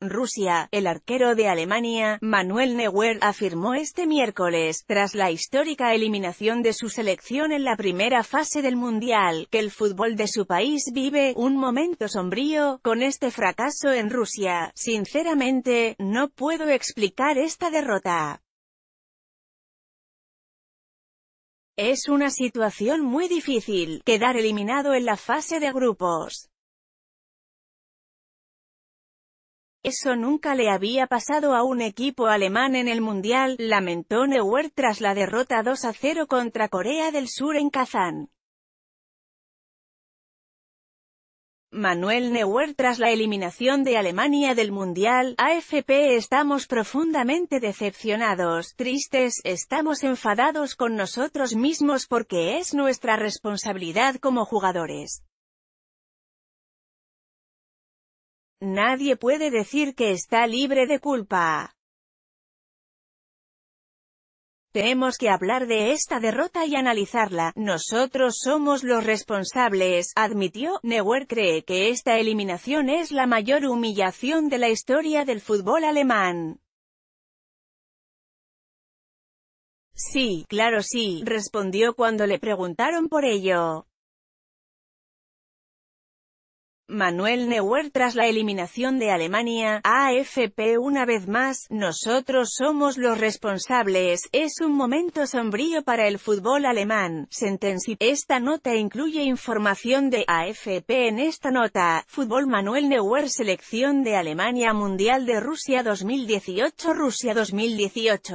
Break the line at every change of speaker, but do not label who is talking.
Rusia, el arquero de Alemania, Manuel Neuer, afirmó este miércoles, tras la histórica eliminación de su selección en la primera fase del Mundial, que el fútbol de su país vive un momento sombrío, con este fracaso en Rusia. Sinceramente, no puedo explicar esta derrota. Es una situación muy difícil, quedar eliminado en la fase de grupos. Eso nunca le había pasado a un equipo alemán en el Mundial, lamentó Neuer tras la derrota 2 a 0 contra Corea del Sur en Kazán. Manuel Neuer tras la eliminación de Alemania del Mundial, AFP estamos profundamente decepcionados, tristes, estamos enfadados con nosotros mismos porque es nuestra responsabilidad como jugadores. Nadie puede decir que está libre de culpa. Tenemos que hablar de esta derrota y analizarla, nosotros somos los responsables, admitió, Neuer cree que esta eliminación es la mayor humillación de la historia del fútbol alemán. Sí, claro sí, respondió cuando le preguntaron por ello. Manuel Neuer tras la eliminación de Alemania, AFP una vez más, nosotros somos los responsables, es un momento sombrío para el fútbol alemán, sentencia. Esta nota incluye información de AFP en esta nota, Fútbol Manuel Neuer Selección de Alemania Mundial de Rusia 2018 Rusia 2018.